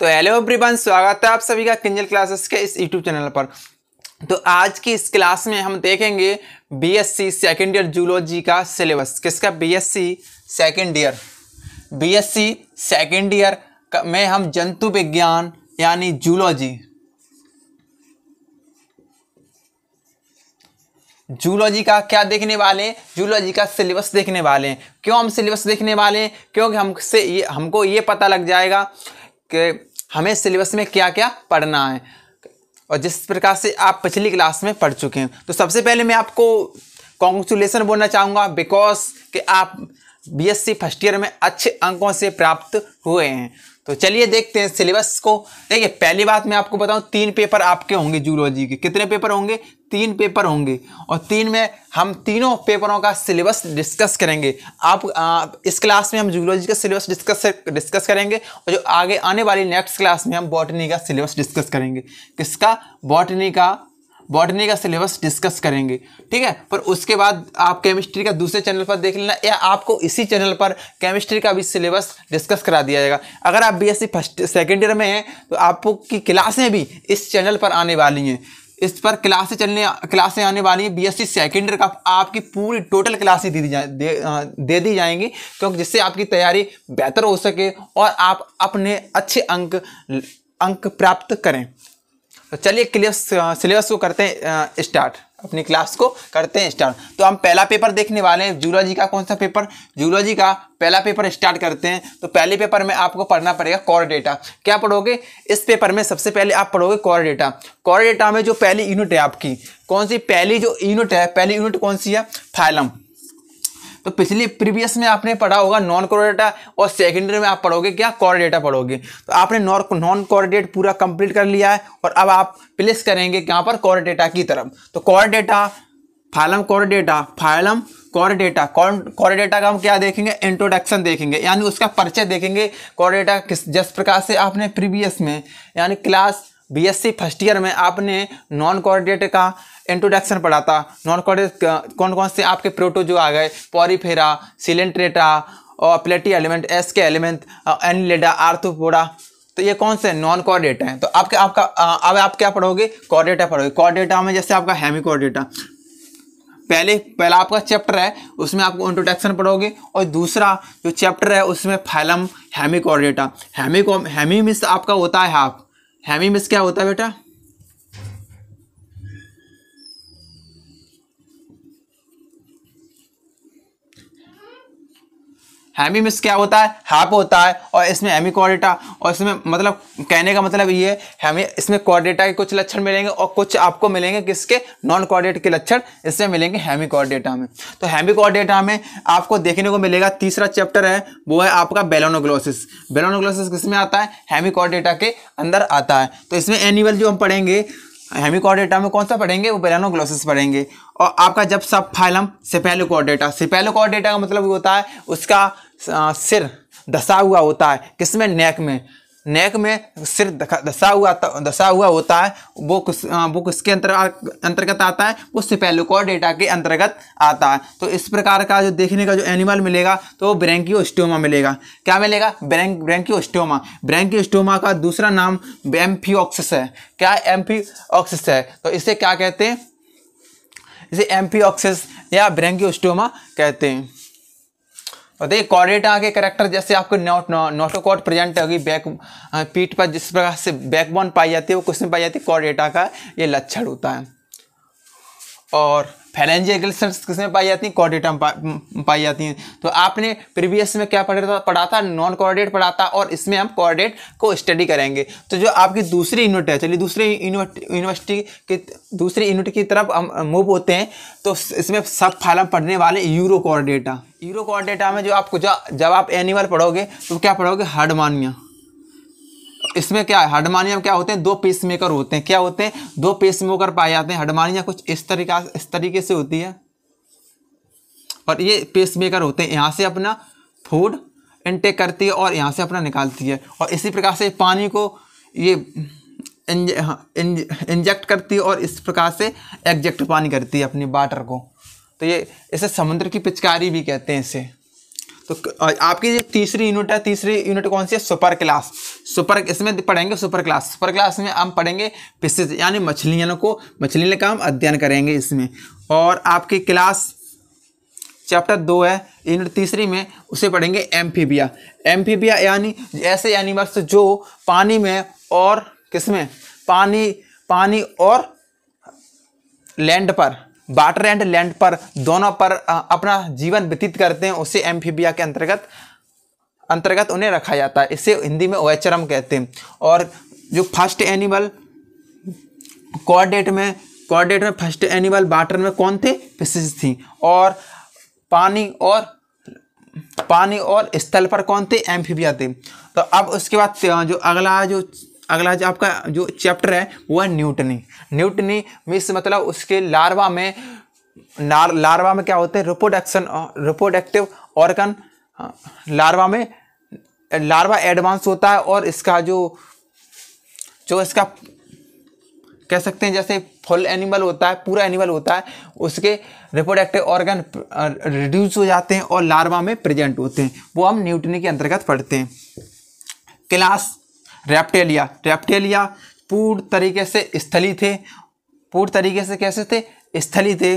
तो hello everyone स्वागत है आप सभी का किंजल क्लासेस के इस यूट्यूब चैनल पर तो आज की इस क्लास में हम देखेंगे बीएससी सेकेंड ईयर जूलॉजी का सिलेबस किसका BSc second year BSc second year में हम जंतु विज्ञान यानी जूलॉजी जूलॉजी का क्या देखने वाले हैं जूलॉजी का सिलेबस देखने वाले हैं क्यों हम सिलेबस देखने वाले हैं क्योंकि हमसे ये हमको ये पता लग जाएगा कि हमें सिलेबस में क्या क्या पढ़ना है और जिस प्रकार से आप पिछली क्लास में पढ़ चुके हैं तो सबसे पहले मैं आपको कॉन्ग्रेचुलेसन बोलना चाहूँगा बिकॉज कि आप बीएससी फर्स्ट ईयर में अच्छे अंकों से प्राप्त हुए हैं तो चलिए देखते हैं सिलेबस को देखिए पहली बात मैं आपको बताऊं तीन पेपर आपके होंगे जूलॉजी के कितने पेपर होंगे तीन पेपर होंगे और तीन में हम तीनों पेपरों का सिलेबस डिस्कस करेंगे आप आ, इस क्लास में हम जूलॉजी का सिलेबस डिस्कस डिस्कस करेंगे और जो आगे आने वाली नेक्स्ट क्लास में हम बॉटनी का सिलेबस डिस्कस करेंगे किसका बॉटनी का बॉटनी का सिलेबस डिस्कस करेंगे ठीक है पर उसके बाद आप केमिस्ट्री का दूसरे चैनल पर देख लेना या आपको इसी चैनल पर केमिस्ट्री का भी सिलेबस डिस्कस करा दिया जाएगा अगर आप बीएससी फर्स्ट सेकेंड ईयर में हैं तो आपको की क्लासें भी इस चैनल पर आने वाली हैं इस पर क्लासें चलने क्लासें आने वाली हैं बीएससी ईयर का आपकी पूरी टोटल क्लासें दे दी जाए दे, दे दी जाएंगी क्योंकि जिससे आपकी तैयारी बेहतर हो सके और आप अपने अच्छे अंक अंक प्राप्त करें तो चलिए क्लियर सिलेबस को करते हैं स्टार्ट अपनी क्लास को करते हैं स्टार्ट तो हम पहला पेपर देखने वाले हैं जूलॉजी का कौन सा पेपर जूलॉजी का पहला पेपर स्टार्ट करते हैं तो पहले पेपर में आपको पढ़ना पड़ेगा कॉर डेटा क्या पढ़ोगे इस पेपर में सबसे पहले आप पढ़ोगे कॉर डेटा कॉर डेटा में जो पहली यूनिट है आपकी कौन सी पहली जो यूनिट है पहली यूनिट कौन सी है फाइलम तो पिछली प्रीवियस में आपने पढ़ा होगा नॉन डेटा और सेकेंडरी में आप पढ़ोगे क्या डेटा पढ़ोगे तो आपने नॉन डेट पूरा कंप्लीट कर लिया है और अब आप प्लेस करेंगे कहाँ पर डेटा की तरफ तो डेटा फाइलम डेटा फाइलम कॉर्डेटा डेटा का हम क्या देखेंगे इंट्रोडक्शन देखेंगे यानी उसका परिचय देखेंगे डेटा किस जिस प्रकार से आपने प्रीवियस में यानी क्लास बीएससी फर्स्ट ईयर में आपने नॉन कॉर्डिनेट का इंट्रोडक्शन पढ़ा था नॉन कॉर्डिनेट कौन कौन से आपके प्रोटो जो आ गए पॉरीफेरा सिलेंट्रेटा और प्लेटी एलिमेंट एस के एलिमेंट एनलेडा आर्थोपोडा तो ये कौन से नॉन कॉर्डेटा हैं तो आपके आपका अब आप क्या पढ़ोगे कॉर्डेटा पढ़ोगे कॉर्डेटा में जैसे आपका हैमी कॉर्डेटा पहले पहला आपका चैप्टर है उसमें आपको इंट्रोडक्शन पढ़ोगे और दूसरा जो चैप्टर है उसमें फैलम हैमी कॉर्डेटा हैमी हेमी मिस आपका होता है हाफ हैमी मिस क्या होता है बेटा हैमीमिस क्या होता है हैप होता है और इसमें हेमी कॉर्डेटा और इसमें मतलब कहने का मतलब ये हैमी इसमें कॉर्डेटा के कुछ लक्षण मिलेंगे और कुछ आपको मिलेंगे किसके नॉन कॉर्डेट के लक्षण इसमें मिलेंगे हैमी कॉर्डेटा में तो हैमी कॉर्डेटा में आपको देखने को मिलेगा तीसरा चैप्टर है वो है आपका बेलोनोग्लोसिस बेलोनोग्लोसिस किस में आता है हैमी कॉर्डेटा के अंदर आता है तो इसमें एनिमल जो हम पढ़ेंगे हेमिकॉर्डेटा में कौन सा पढ़ेंगे वो बेलोनोग्लोसिस पढ़ेंगे और आपका जब सब फाइलम सिपेलोकॉर्डेटा सिपेलोकॉर्डेटा का मतलब होता है उसका सिर दसा हुआ होता है किसमें नेक में नेक में सिर दसा हुआ दसा हुआ होता है वो कुछ वो किसके अंतर अंतर्गत आता है वो सिपेलुकोर डेटा के अंतर्गत आता है तो इस प्रकार का जो देखने का जो एनिमल मिलेगा तो वो ब्रैंकियोस्टोमा मिलेगा क्या मिलेगा ब्रैंक ब्रैंकियोस्टोमा ब्रैंकियोस्टोमा का दूसरा नाम एम्फीऑक्सिस है क्या एम्फीऑक्सिस है तो इसे क्या कहते हैं इसे एम्फीऑक्सिस या ब्रैंकियोस्टोमा कहते हैं और देखिए कॉर्डेटा के करेक्टर जैसे आपको नोट नोटोकॉट प्रेजेंट होगी बैक पीठ uh, पर जिस प्रकार से बैकबोन पाई जाती है वो किसमें पाई जाती है कॉर्डेटा का ये लक्षण होता है और फैलेंजियल सेल्स किस में पाई जाती हैं कॉर्डेटा में पा, पाई जाती हैं तो आपने प्रीवियस में क्या पढ़ा था पढ़ा था नॉन कॉर्डेट पढ़ा था और इसमें हम कॉर्डेट को स्टडी करेंगे तो जो आपकी दूसरी यूनिट है चलिए दूसरी यूनिवर्सिटी के दूसरी यूनिट की तरफ हम मूव होते हैं तो इसमें सब फालम पढ़ने वाले यूरो कॉर्डेटा यूरो कॉर्डेटा में जो आपको जब आप एनिमल पढ़ोगे तो क्या पढ़ोगे हार्डमानिया इसमें क्या है हडमानिया क्या होते हैं दो पेस मेकर होते हैं क्या होते हैं दो पेस मेकर पाए जाते हैं हडमानिया कुछ इस तरीका इस तरीके से होती है और ये पेस मेकर होते हैं यहाँ से अपना फूड इनटेक करती है और यहाँ से अपना निकालती है और इसी प्रकार से पानी को ये इंज, इंज, इंजेक्ट करती है और इस प्रकार से एग्जेक्ट पानी करती है अपनी वाटर को तो ये इसे समुद्र की पिचकारी भी कहते हैं इसे तो आपकी जो तीसरी यूनिट है तीसरी यूनिट कौन सी है सुपर क्लास सुपर इसमें पढ़ेंगे सुपर क्लास सुपर क्लास में हम पढ़ेंगे फिशेज यानी मछलियों को मछलियों का हम अध्ययन करेंगे इसमें और आपकी क्लास चैप्टर दो है यूनिट तीसरी में उसे पढ़ेंगे एम्फीबिया एम्फीबिया यानी ऐसे एनिमल्स जो पानी में और किस में पानी पानी और लैंड पर वाटर एंड लैंड पर दोनों पर अपना जीवन व्यतीत करते हैं उसे एम्फीबिया के अंतर्गत अंतर्गत उन्हें रखा जाता है इसे हिंदी में ओएचरम कहते हैं और जो फर्स्ट एनिमल कॉर्डेट में कॉर्डेट में फर्स्ट एनिमल वाटर में कौन थे फिशेज थी और पानी और पानी और स्थल पर कौन थे एम्फीबिया थे तो अब उसके बाद जो अगला जो अगला जो आपका जो चैप्टर है वो है न्यूटनी न्यूटनी मीस मतलब उसके लार्वा में लार, लार्वा में क्या होते हैं रिपोडक्शन रिपोडक्टिव ऑर्गन लार्वा में लार्वा एडवांस होता है और इसका जो जो इसका कह सकते हैं जैसे फुल एनिमल होता है पूरा एनिमल होता है उसके रिपोडक्टिव ऑर्गन रिड्यूस हो जाते हैं और लार्वा में प्रेजेंट होते हैं वो हम न्यूटनी के अंतर्गत पढ़ते हैं क्लास रेप्टेलिया रेप्टेलिया पूर्ण तरीके से स्थली थे पूर्ण तरीके से कैसे थे स्थली थे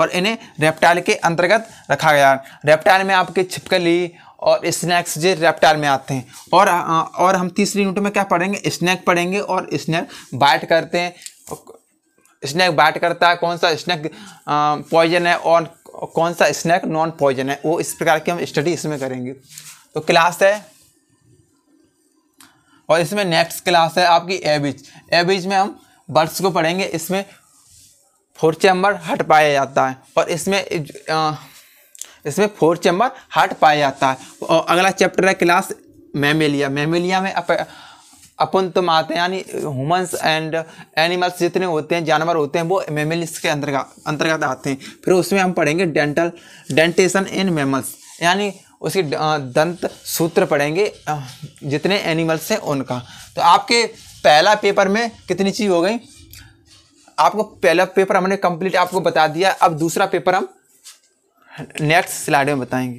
और इन्हें रेप्टाइल के अंतर्गत रखा गया रेप्टाइल में आपके छिपकली और स्नैक्स जो रेप्टाइल में आते हैं और और हम तीसरी यूनिट में क्या पढ़ेंगे स्नैक पढ़ेंगे और स्नैक बाइट करते हैं स्नैक बाइट करता है कौन सा स्नैक पॉइजन है और कौन सा स्नैक नॉन पॉइजन है वो इस प्रकार की हम स्टडी इसमें करेंगे तो क्लास है और इसमें नेक्स्ट क्लास है आपकी एबिज एबिज में हम बर्ड्स को पढ़ेंगे इसमें फोर चैम्बर हट पाया जाता है और इसमें इसमें फोर चैम्बर हट पाया जाता है और अगला चैप्टर है क्लास मेमेलिया मेमेलिया में अप, अपन तो आते हैं यानी ह्यूमंस एंड एनिमल्स जितने होते हैं जानवर होते हैं वो मेमेलिस के अंतर्गत अंतर्गत आते हैं फिर उसमें हम पढ़ेंगे डेंटल डेंटेशन इन मेमल्स यानी उसकी दंत सूत्र पढ़ेंगे जितने एनिमल्स हैं उनका तो आपके पहला पेपर में कितनी चीज़ हो गई आपको पहला पेपर हमने कंप्लीट आपको बता दिया अब दूसरा पेपर हम नेक्स्ट स्लाइड में बताएंगे